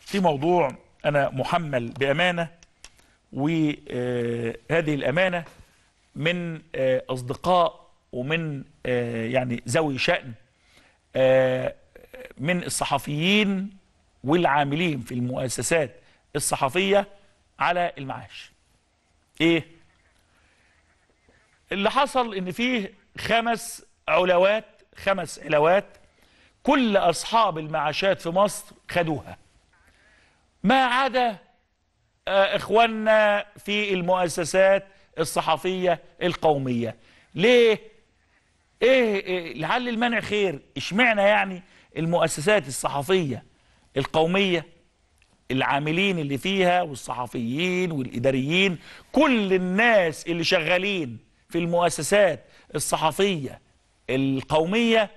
في موضوع أنا محمل بأمانة وهذه الأمانة من آه، أصدقاء ومن آه، يعني ذوي شأن آه، من الصحفيين والعاملين في المؤسسات الصحفية على المعاش ايه اللي حصل ان فيه خمس علاوات خمس علاوات كل أصحاب المعاشات في مصر خدوها ما عدا آه، إخواننا في المؤسسات الصحفية القومية ليه؟ إيه, إيه لعل المنع خير اشمعنا يعني المؤسسات الصحفية القومية العاملين اللي فيها والصحفيين والإداريين كل الناس اللي شغالين في المؤسسات الصحفية القومية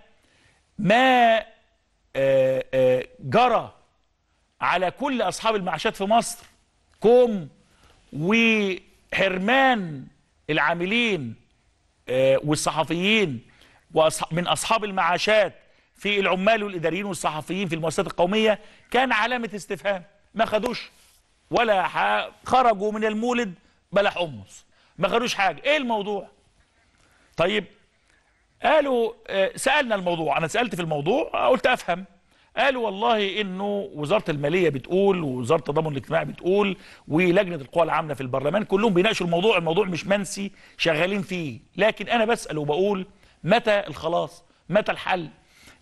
ما آه، آه، جرى على كل أصحاب المعاشات في مصر كوم وحرمان العاملين آه، والصحفيين من أصحاب المعاشات في العمال والإداريين والصحفيين في المؤسسات القومية كان علامة استفهام ما خدوش ولا خرجوا من المولد بلا حمص ما خدوش حاجة إيه الموضوع طيب قالوا آه، سألنا الموضوع أنا سألت في الموضوع آه، قلت أفهم قالوا والله انه وزاره الماليه بتقول ووزاره التضامن الاجتماعي بتقول ولجنه القوى العامله في البرلمان كلهم بيناقشوا الموضوع الموضوع مش منسي شغالين فيه لكن انا بسال وبقول متى الخلاص متى الحل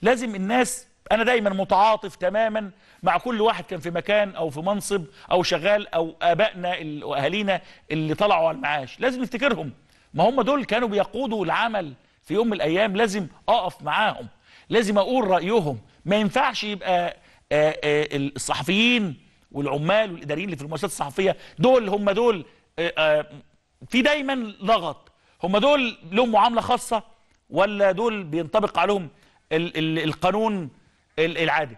لازم الناس انا دايما متعاطف تماما مع كل واحد كان في مكان او في منصب او شغال او ابائنا واهالينا اللي طلعوا على المعاش لازم نفتكرهم ما هم دول كانوا بيقودوا العمل في يوم من الايام لازم اقف معاهم لازم اقول رايهم ما ينفعش يبقى آه، آه، الصحفيين والعمال والاداريين اللي في المؤسسات الصحفيه دول هم دول آه، في دايما لغط هم دول لهم معامله خاصه ولا دول بينطبق عليهم القانون العادي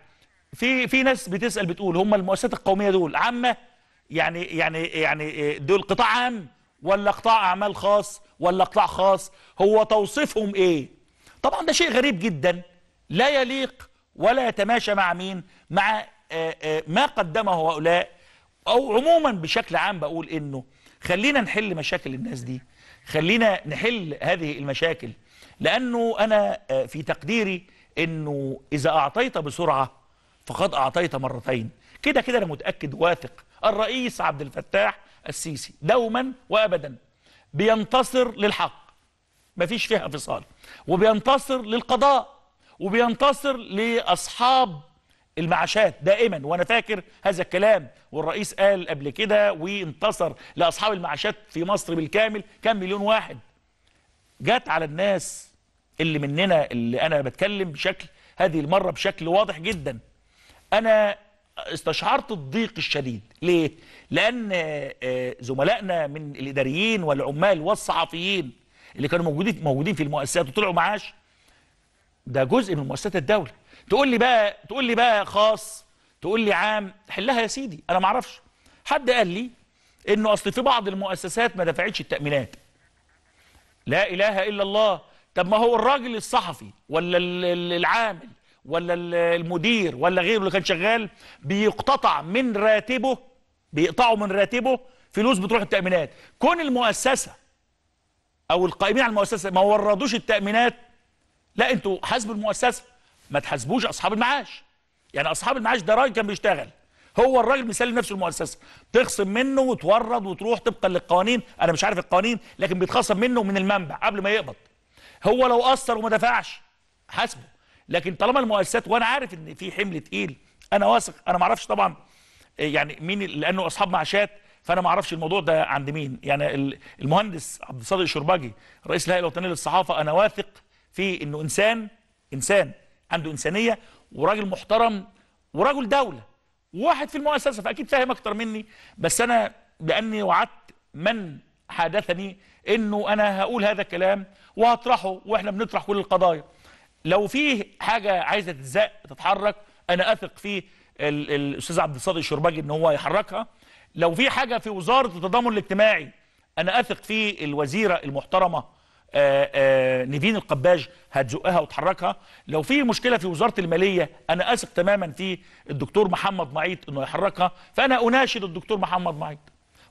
في في ناس بتسال بتقول هم المؤسسات القوميه دول عامه يعني يعني يعني دول قطاع عام ولا قطاع اعمال خاص ولا قطاع خاص هو توصيفهم ايه طبعا ده شيء غريب جدا لا يليق ولا يتماشى مع مين مع آه، آه، ما قدمه هؤلاء او عموما بشكل عام بقول انه خلينا نحل مشاكل الناس دي خلينا نحل هذه المشاكل لانه انا آه، في تقديري انه اذا اعطيت بسرعه فقد اعطيت مرتين كده كده انا متاكد واثق الرئيس عبد الفتاح السيسي دوما وابدا بينتصر للحق مفيش فيها فصال وبينتصر للقضاء وبينتصر لاصحاب المعاشات دائما وانا فاكر هذا الكلام والرئيس قال قبل كده وانتصر لاصحاب المعاشات في مصر بالكامل كم مليون واحد جت على الناس اللي مننا اللي انا بتكلم بشكل هذه المره بشكل واضح جدا انا استشعرت الضيق الشديد ليه؟ لأن آه، آه، زملائنا من الإداريين والعمال والصحفيين اللي كانوا موجودين موجودين في المؤسسات وطلعوا معاش ده جزء من مؤسسات الدولة تقول لي بقى تقول لي بقى خاص تقول لي عام حلها يا سيدي أنا ما أعرفش حد قال لي إنه أصل في بعض المؤسسات ما دفعتش التأمينات لا إله إلا الله طب ما هو الراجل الصحفي ولا العامل ولا المدير ولا غيره اللي كان شغال بيقتطع من راتبه بيقطعوا من راتبه فلوس بتروح التأمينات كون المؤسسة أو القائمين على المؤسسة ما وردوش التأمينات لا أنتوا حاسبوا المؤسسة ما تحاسبوش أصحاب المعاش يعني أصحاب المعاش ده راجل كان بيشتغل هو الراجل مسلم نفسه المؤسسه تخصم منه وتورد وتروح طبقا للقوانين انا مش عارف القوانين لكن بيتخصم منه من المنبع قبل ما يقبض هو لو قصر وما دفعش حاسبه لكن طالما المؤسسات وانا عارف ان في حمل تقيل انا واثق انا ما اعرفش طبعا آه، يعني مين لانه اصحاب معاشات فانا ما اعرفش الموضوع ده عند مين يعني المهندس عبد الصادق الشرباجي رئيس الهيئه الوطنيه للصحافه انا واثق في انه انسان انسان عنده انسانيه وراجل محترم ورجل دوله واحد في المؤسسه فاكيد فاهم اكتر مني بس انا لاني وعدت من حادثني انه انا هقول هذا الكلام وهطرحه واحنا بنطرح كل القضايا لو فيه حاجة عايزة تتزق تتحرك أنا أثق في الأستاذ عبد الصادق الشرباجي إن هو يحركها لو في حاجة في وزارة التضامن الاجتماعي أنا أثق في الوزيرة المحترمة نيفين القباج هتزقها وتحركها لو في مشكله في وزاره الماليه انا اثق تماما في الدكتور محمد معيط انه يحركها فانا اناشد الدكتور محمد معيط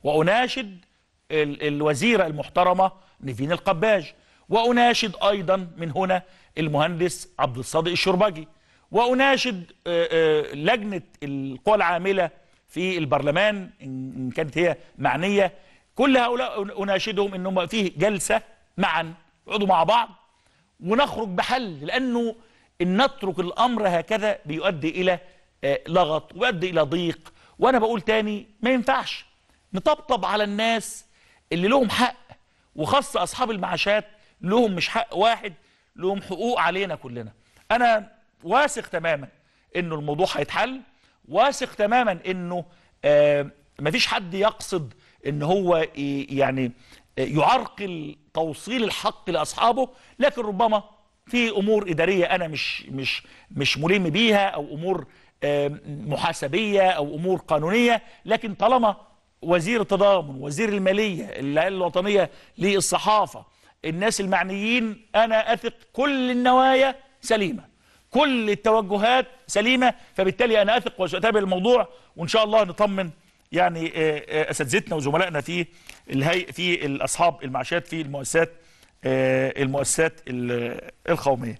واناشد الوزيره المحترمه نيفين القباج وأناشد أيضا من هنا المهندس عبد الصادق الشربجي وأناشد آه، آه، لجنة القوى العاملة في البرلمان إن كانت هي معنية كل هؤلاء أناشدهم أنهم فيه جلسة معا يقعدوا مع بعض ونخرج بحل لأنه إن نترك الأمر هكذا بيؤدي إلى آه، لغط ويؤدي إلى ضيق وأنا بقول تاني ما ينفعش نطبطب على الناس اللي لهم حق وخاصة أصحاب المعاشات لهم مش حق واحد لهم حقوق علينا كلنا انا واثق تماما انه الموضوع هيتحل واثق تماما انه آه مفيش حد يقصد ان هو يعني آه، يعرقل توصيل الحق لاصحابه لكن ربما في امور اداريه انا مش مش مش ملم بيها او امور آه، محاسبيه او امور قانونيه لكن طالما وزير التضامن وزير الماليه الهيئه الوطنيه للصحافه الناس المعنيين أنا أثق كل النوايا سليمة كل التوجهات سليمة فبالتالي أنا أثق وأتابع الموضوع وإن شاء الله نطمن يعني آه، آه، أساتذتنا وزملائنا في الهي في الأصحاب المعاشات في المؤسسات آه، المؤسسات القومية